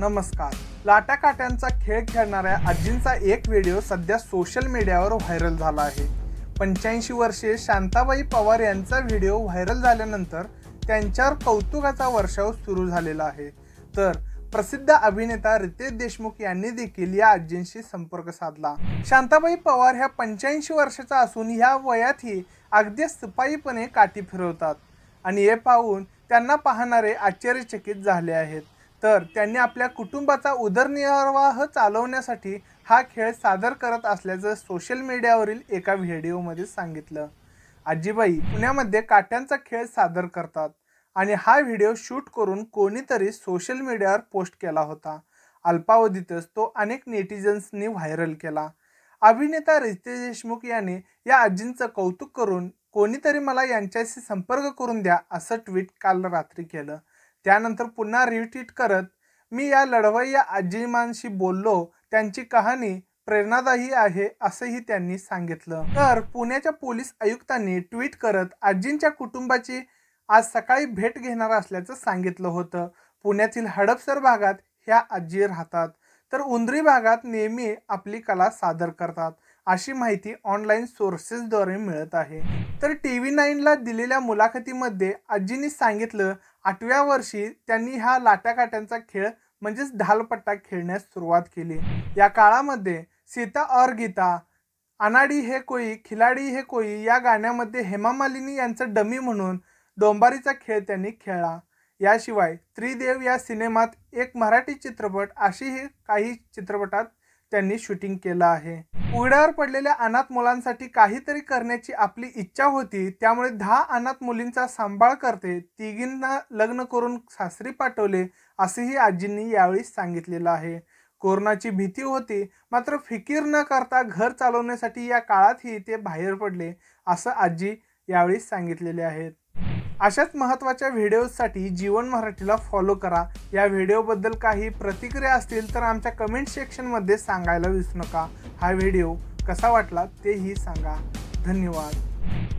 नमस्कार लाट्याकाट्यांचा खेळ खेळणाऱ्या आजींचा एक व्हिडिओ सध्या सोशल मीडियावर व्हायरल झाला आहे पंच्याऐंशी वर्षे शांताबाई पवार यांचा व्हिडिओ व्हायरल झाल्यानंतर त्यांच्यावर कौतुकाचा वर्षाव सुरू झालेला आहे तर प्रसिद्ध अभिनेता रितेश देशमुख यांनी देखील या आजींशी संपर्क साधला शांताबाई पवार ह्या पंच्याऐंशी वर्षाचा असून ह्या वयातही अगदी सफाईपणे काठी फिरवतात आणि हे पाहून त्यांना पाहणारे आश्चर्यचकित झाले आहेत तर त्यांनी आपल्या कुटुंबाचा उदरनिर्वाह चालवण्यासाठी हा खेळ सादर करत असल्याचं सोशल मीडियावरील एका व्हिडिओमध्ये सांगितलं आजीबाई पुण्यामध्ये काट्यांचा खेळ सादर करतात आणि हा व्हिडिओ शूट करून कोणीतरी सोशल मीडियावर पोस्ट केला होता अल्पावधीतच तो अनेक नेटिझन्सनी व्हायरल केला अभिनेता रितेश देशमुख याने या आजींचं कौतुक करून कोणीतरी मला यांच्याशी संपर्क करून द्या असं ट्विट काल रात्री केलं त्यानंतर पुन्हा रिट्वीट करत मी या लढवय्या आजीमांशी बोललो त्यांची कहाणी प्रेरणादायी आहे असंही त्यांनी सांगितलं तर पुण्याच्या पोलीस आयुक्तांनी ट्विट करत आजींच्या कुटुंबाची आज सकाळी भेट घेणार असल्याचं सांगितलं होतं पुण्यातील हडपसर भागात ह्या आजी राहतात तर उंदरी भागात नेहमी आपली कला सादर करतात अशी माहिती ऑनलाईन सोर्सेसद्वारे मिळत आहे तर टी व्ही नाईनला दिलेल्या मुलाखतीमध्ये आजींनी सांगितलं आठव्या वर्षी त्यांनी हा लाट्याकाट्यांचा खेळ म्हणजेच ढालपट्टा खेळण्यास सुरुवात केली या काळामध्ये सीता और गीता अनाडी हे कोई खिलाडी हे कोई या गाण्यामध्ये हेमा मालिनी यांचं डमी म्हणून डोंबारीचा खेळ त्यांनी खेळला याशिवाय त्रिदेव या सिनेमात एक मराठी चित्रपट अशीही काही चित्रपटात त्यांनी शूटिंग केलं आहे उघड्यावर पडलेल्या अनाथ मुलांसाठी काहीतरी करण्याची आपली इच्छा होती त्यामुळे दहा अनाथ मुलींचा सांभाळ करते तिघींना लग्न करून सासरी पाठवले असेही आजींनी यावेळी सांगितलेलं आहे कोरोनाची भीती होती मात्र फिकीर न करता घर चालवण्यासाठी या काळातही ते बाहेर पडले असं आजी यावेळी सांगितलेले आहेत अशाच महत्त्वाच्या व्हिडिओजसाठी जीवन मराठीला फॉलो करा या व्हिडिओबद्दल काही प्रतिक्रिया असतील तर आमच्या कमेंट सेक्शनमध्ये सांगायला विसरू नका हा व्हिडिओ कसा वाटला तेही सांगा धन्यवाद